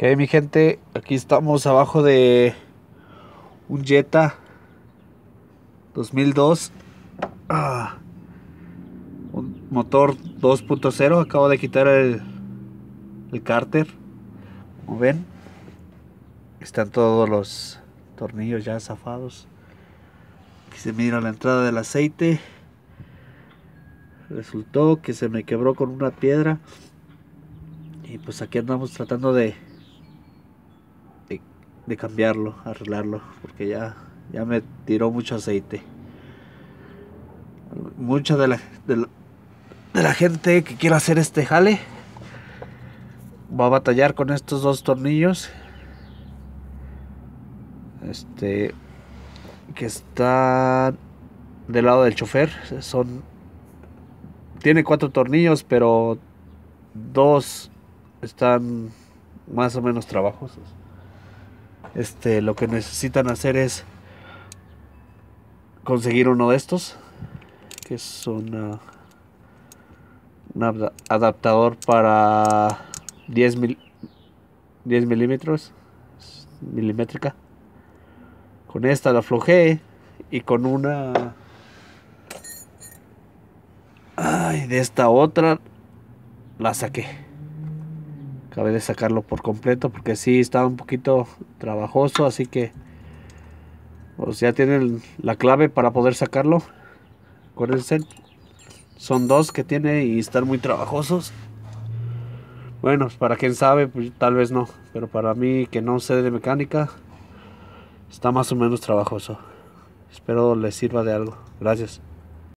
Ok mi gente, aquí estamos abajo de un Jetta 2002. Ah, un motor 2.0. Acabo de quitar el, el cárter. Como ven, están todos los tornillos ya zafados. Aquí se mira la entrada del aceite. Resultó que se me quebró con una piedra. Y pues aquí andamos tratando de de cambiarlo, arreglarlo, porque ya, ya me tiró mucho aceite. Mucha de la, de, la, gente que quiera hacer este jale va a batallar con estos dos tornillos. Este que está del lado del chofer son tiene cuatro tornillos, pero dos están más o menos trabajosos. Este, lo que necesitan hacer es conseguir uno de estos, que es un adaptador para 10, mil, 10 milímetros, milimétrica. Con esta la aflojé y con una... Ay, de esta otra la saqué. Acabé de sacarlo por completo porque sí estaba un poquito trabajoso, así que pues ya tienen la clave para poder sacarlo. Acuérdense, son dos que tiene y están muy trabajosos. Bueno, pues, para quien sabe, pues, tal vez no, pero para mí que no sé de mecánica, está más o menos trabajoso. Espero les sirva de algo. Gracias.